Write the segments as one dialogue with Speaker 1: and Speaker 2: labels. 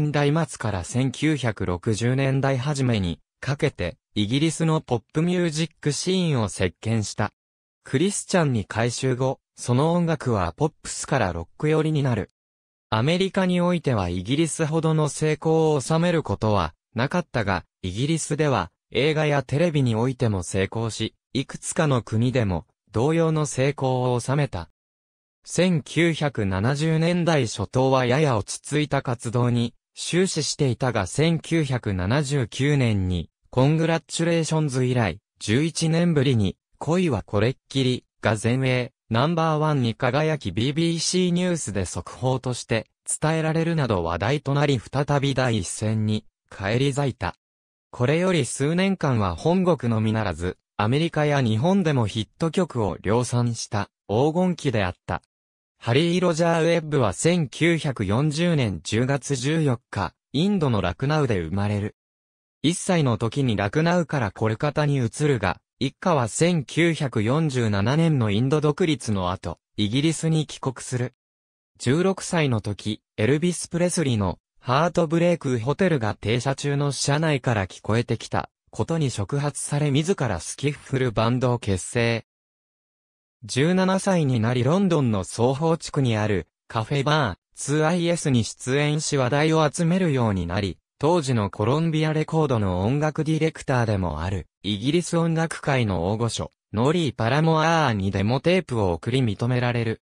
Speaker 1: 年代末から1960年代初めにかけてイギリスのポップミュージックシーンを席巻した。クリスチャンに改修後、その音楽はポップスからロック寄りになる。アメリカにおいてはイギリスほどの成功を収めることはなかったが、イギリスでは映画やテレビにおいても成功し、いくつかの国でも同様の成功を収めた。1970年代初頭はやや落ち着いた活動に終始していたが1979年に、コングラッチュレーションズ以来、11年ぶりに、恋はこれっきり、が前衛、ナンバーワンに輝き BBC ニュースで速報として伝えられるなど話題となり再び第一線に返り咲いた。これより数年間は本国のみならず、アメリカや日本でもヒット曲を量産した黄金期であった。ハリー・ロジャー・ウェッブは1940年10月14日、インドのラクナウで生まれる。1歳の時にラクナウからコルカタに移るが、一家は1947年のインド独立の後、イギリスに帰国する。16歳の時、エルビス・プレスリーのハートブレイクホテルが停車中の車内から聞こえてきたことに触発され自らスキッフルバンドを結成。17歳になりロンドンの双方地区にあるカフェバー 2IS に出演し話題を集めるようになり、当時のコロンビアレコードの音楽ディレクターでもある、イギリス音楽界の大御所、ノーリー・パラモアーにデモテープを送り認められる。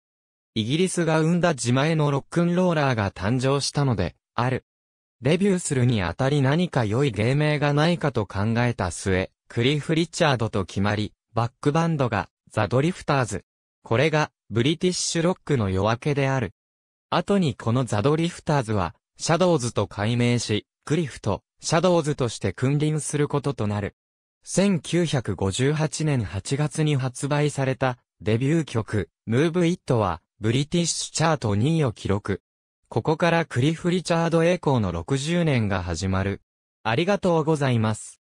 Speaker 1: イギリスが生んだ自前のロックンローラーが誕生したので、ある。デビューするにあたり何か良い芸名がないかと考えた末、クリフ・リチャードと決まり、バックバンドがザ・ドリフターズ。これが、ブリティッシュロックの夜明けである。後にこのザ・ドリフターズは、シャドウズと改名し、クリフと、シャドウズとして君臨することとなる。1958年8月に発売された、デビュー曲、ムーブ・イットは、ブリティッシュチャート2位を記録。ここからクリフ・リチャード・エコーの60年が始まる。ありがとうございます。